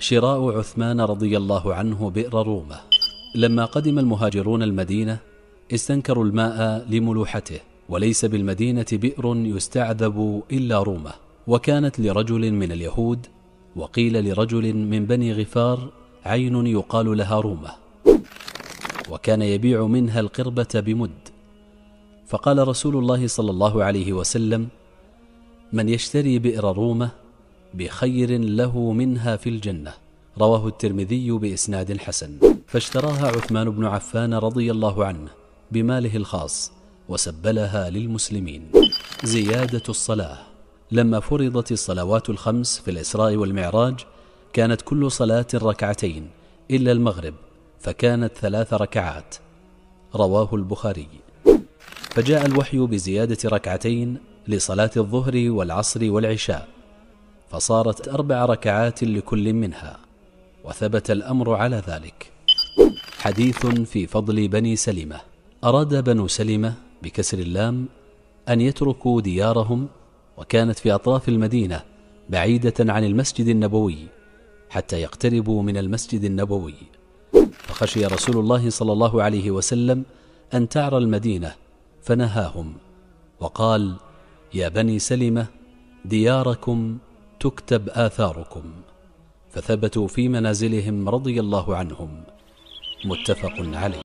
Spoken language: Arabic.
شراء عثمان رضي الله عنه بئر رومه لما قدم المهاجرون المدينه استنكروا الماء لملوحته وليس بالمدينه بئر يستعذب الا رومه وكانت لرجل من اليهود وقيل لرجل من بني غفار عين يقال لها رومه وكان يبيع منها القربه بمد فقال رسول الله صلى الله عليه وسلم من يشتري بئر رومه بخير له منها في الجنة رواه الترمذي بإسناد حسن فاشتراها عثمان بن عفان رضي الله عنه بماله الخاص وسبلها للمسلمين زيادة الصلاة لما فرضت الصلوات الخمس في الإسراء والمعراج كانت كل صلاة ركعتين إلا المغرب فكانت ثلاث ركعات رواه البخاري فجاء الوحي بزيادة ركعتين لصلاة الظهر والعصر والعشاء فصارت أربع ركعات لكل منها وثبت الأمر على ذلك حديث في فضل بني سلمة أراد بنو سلمة بكسر اللام أن يتركوا ديارهم وكانت في أطراف المدينة بعيدة عن المسجد النبوي حتى يقتربوا من المسجد النبوي فخشي رسول الله صلى الله عليه وسلم أن تعرى المدينة فنهاهم وقال يا بني سلمة دياركم تكتب آثاركم فثبتوا في منازلهم رضي الله عنهم متفق عليه